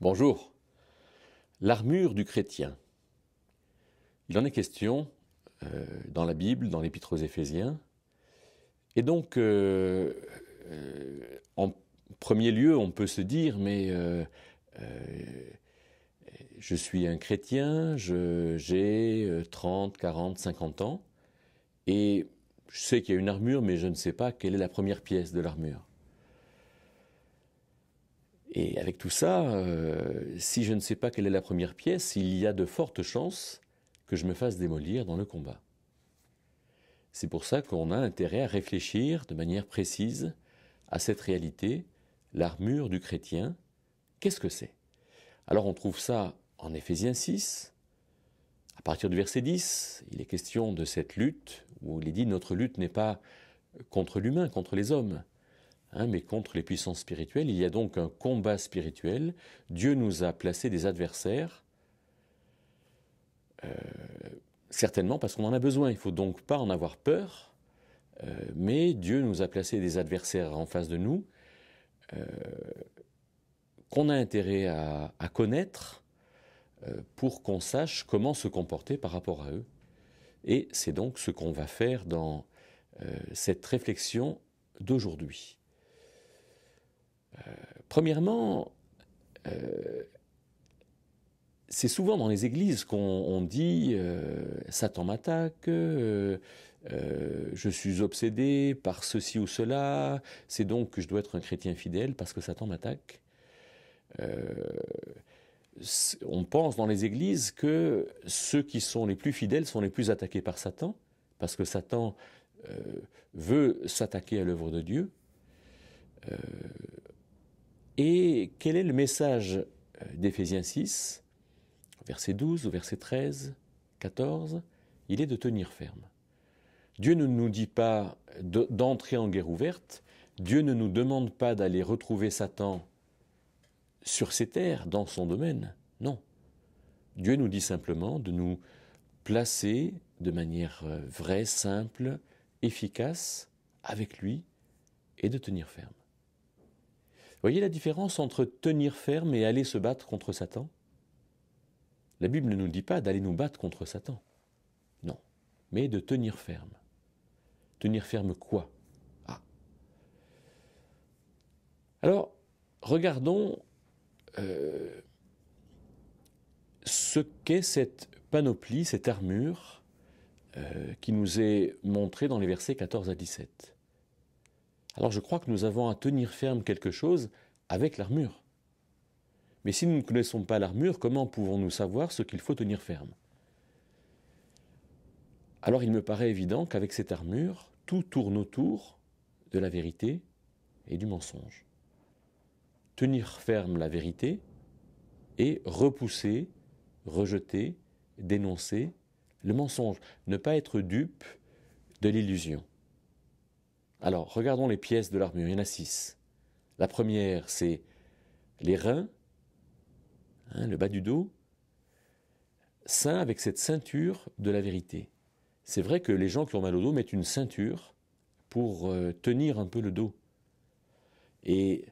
Bonjour. L'armure du chrétien. Il en est question euh, dans la Bible, dans l'Épître aux Éphésiens. Et donc, euh, euh, en premier lieu, on peut se dire, mais je suis un chrétien, j'ai 30, 40, 50 ans, et je sais qu'il y a une armure, mais je ne sais pas quelle est la première pièce de l'armure. Et avec tout ça, euh, si je ne sais pas quelle est la première pièce, il y a de fortes chances que je me fasse démolir dans le combat. C'est pour ça qu'on a intérêt à réfléchir de manière précise à cette réalité, l'armure du chrétien, qu'est-ce que c'est Alors on trouve ça en Éphésiens 6, à partir du verset 10, il est question de cette lutte, où il est dit notre lutte n'est pas contre l'humain, contre les hommes, Hein, mais contre les puissances spirituelles. Il y a donc un combat spirituel. Dieu nous a placé des adversaires, euh, certainement parce qu'on en a besoin. Il ne faut donc pas en avoir peur, euh, mais Dieu nous a placé des adversaires en face de nous euh, qu'on a intérêt à connaître pour qu'on sache comment se comporter par rapport à eux. Et c'est donc ce qu'on va faire dans cette réflexion d'aujourd'hui. Euh, premièrement, euh, c'est souvent dans les églises qu'on dit euh, Satan m'attaque, je suis obsédé par ceci ou cela, c'est donc que je dois être un chrétien fidèle parce que Satan m'attaque. on pense dans les églises que ceux qui sont les plus fidèles sont les plus attaqués par Satan, parce que Satan veut s'attaquer à l'œuvre de Dieu. Et quel est le message euh, d'Éphésiens 6, verset 12 au verset 13, 14 Il est de tenir ferme. Dieu ne nous dit pas d'entrer en guerre ouverte, Dieu ne nous demande pas d'aller retrouver Satan sur ses terres, dans son domaine, non. Dieu nous dit simplement de nous placer de manière euh, vraie, simple, efficace avec lui et de tenir ferme. Voyez la différence entre tenir ferme et aller se battre contre Satan La Bible ne nous dit pas d'aller nous battre contre Satan, non, mais de tenir ferme. Tenir ferme quoi Ah Alors, regardons euh, ce qu'est cette panoplie, cette armure euh, qui nous est montrée dans les versets 14 à 17 alors je crois que nous avons à tenir ferme quelque chose avec l'armure. Mais si nous ne connaissons pas l'armure, comment pouvons-nous savoir ce qu'il faut tenir ferme Alors il me paraît évident qu'avec cette armure, tout tourne autour de la vérité et du mensonge. Tenir ferme la vérité et repousser, rejeter, dénoncer le mensonge. Ne pas être dupe de l'illusion. Alors, regardons les pièces de l'armure. Il y en a six. La première, c'est les reins, hein, le bas du dos, seins avec cette ceinture de la vérité. C'est vrai que les gens qui ont mal au dos mettent une ceinture pour euh, tenir un peu le dos. Et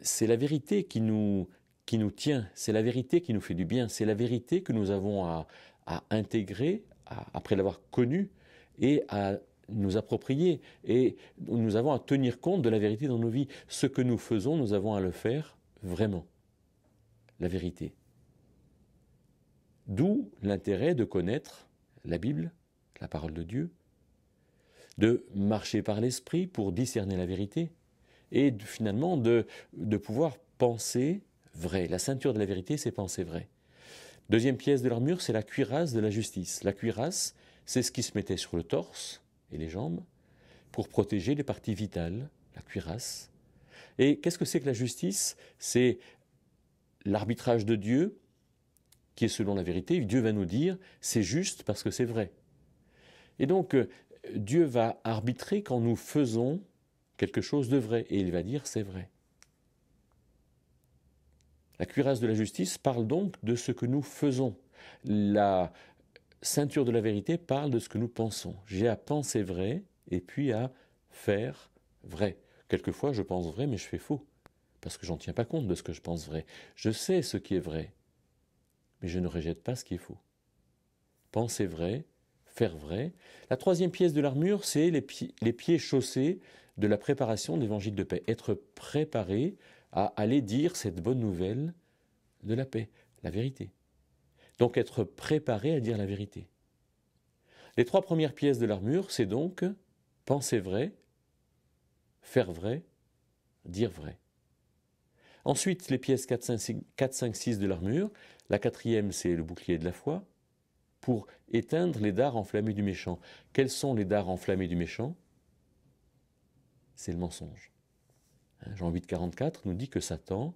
c'est la vérité qui nous, qui nous tient, c'est la vérité qui nous fait du bien, c'est la vérité que nous avons à, intégrer après l'avoir connue et à nous approprier et nous avons à tenir compte de la vérité dans nos vies. Ce que nous faisons, nous avons à le faire vraiment. La vérité. D'où l'intérêt de connaître la Bible, la parole de Dieu, de marcher par l'esprit pour discerner la vérité et finalement de, de pouvoir penser vrai. La ceinture de la vérité, c'est penser vrai. Deuxième pièce de l'armure, c'est la cuirasse de la justice. La cuirasse, c'est ce qui se mettait sur le torse et les jambes pour protéger les parties vitales, la cuirasse. Et qu'est-ce que c'est que la justice C'est l'arbitrage de Dieu qui est selon la vérité. Dieu va nous dire c'est juste parce que c'est vrai. Et donc euh, Dieu va arbitrer quand nous faisons quelque chose de vrai et il va dire c'est vrai. La cuirasse de la justice parle donc de ce que nous faisons. La ceinture de la vérité parle de ce que nous pensons. J'ai à penser vrai et puis à faire vrai. Quelquefois, je pense vrai, mais je fais faux, parce que j'en tiens pas compte de ce que je pense vrai. Je sais ce qui est vrai, mais je ne rejette pas ce qui est faux. Penser vrai, faire vrai. La troisième pièce de l'armure, c'est les, les pieds chaussés de la préparation de de paix. Être préparé à aller dire cette bonne nouvelle de la paix, la vérité. Donc être préparé à dire la vérité. Les trois premières pièces de l'armure, c'est donc penser vrai, faire vrai, dire vrai. Ensuite, les pièces 4, 5, 6, de l'armure. La quatrième, c'est le bouclier de la foi, pour éteindre les dards enflammés du méchant. Quels sont les dards enflammés du méchant C'est le mensonge. Hein, Jean 8, 44 nous dit que Satan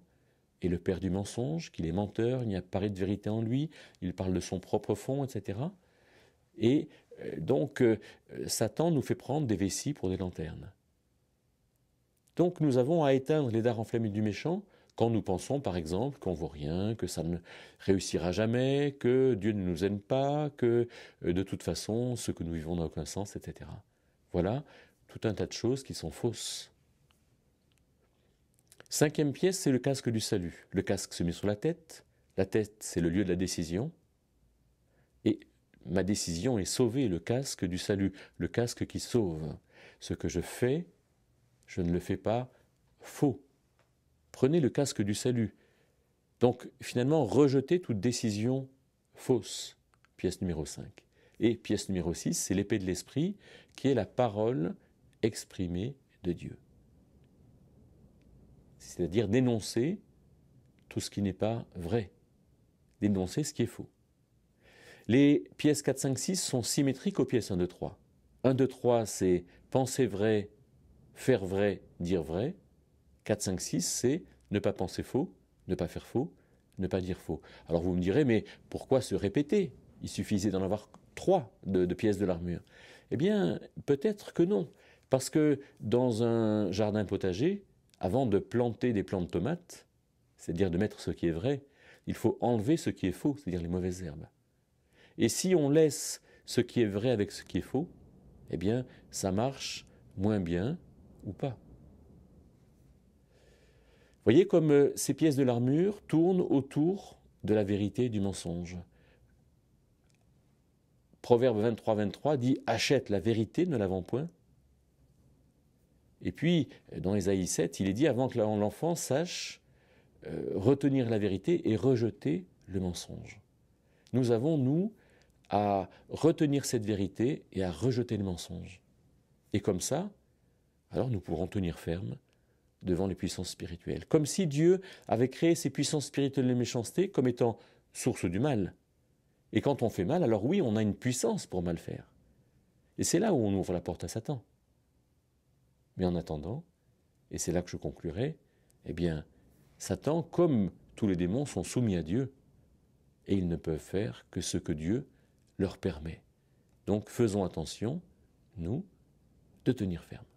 et le père du mensonge, qu'il est menteur, il n'y a pas de vérité en lui, il parle de son propre fond, etc. Et euh, donc, euh, Satan nous fait prendre des vessies pour des lanternes. Donc, nous avons à éteindre les dards enflammés du méchant quand nous pensons, par exemple, qu'on ne vaut rien, que ça ne réussira jamais, que Dieu ne nous aime pas, que euh, de toute façon, ce que nous vivons n'a aucun sens, etc. Voilà tout un tas de choses qui sont fausses. Cinquième pièce, c'est le casque du salut. Le casque se met sur la tête, la tête c'est le lieu de la décision, et ma décision est sauver le casque du salut, le casque qui sauve. Ce que je fais, je ne le fais pas faux. Prenez le casque du salut. Donc finalement, rejetez toute décision fausse, pièce numéro 5. Et pièce numéro 6, c'est l'épée de l'esprit, qui est la parole exprimée de Dieu c'est-à-dire dénoncer tout ce qui n'est pas vrai, dénoncer ce qui est faux. Les pièces 4, 5, 6 sont symétriques aux pièces 1, 2, 3. 1, 2, 3, c'est penser vrai, faire vrai, dire vrai. 4, 5, 6, c'est ne pas penser faux, ne pas faire faux, ne pas dire faux. Alors vous me direz, mais pourquoi se répéter Il suffisait d'en avoir trois de, de pièces de l'armure. Eh bien, peut-être que non. Parce que dans un jardin potager, avant de planter des plants de tomates, c'est-à-dire de mettre ce qui est vrai, il faut enlever ce qui est faux, c'est-à-dire les mauvaises herbes. Et si on laisse ce qui est vrai avec ce qui est faux, eh bien, ça marche moins bien ou pas. Voyez comme euh, ces pièces de l'armure tournent autour de la vérité et du mensonge. Proverbe 23-23 dit Achète la vérité, ne la point, et puis, euh, dans Ésaïe 7, il est dit avant que l'enfant sache euh, retenir la vérité et rejeter le mensonge. Nous avons, nous, à retenir cette vérité et à rejeter le mensonge. Et comme ça, alors nous pourrons tenir ferme devant les puissances spirituelles. Comme si Dieu avait créé ces puissances spirituelles de méchanceté comme étant source du mal. Et quand on fait mal, alors oui, on a une puissance pour mal faire. Et c'est là où on ouvre la porte à Satan. Mais en attendant, et c'est là que je conclurai, eh bien, Satan, comme tous les démons, sont soumis à Dieu, et ils ne peuvent faire que ce que Dieu leur permet. Donc faisons attention, nous, de tenir ferme.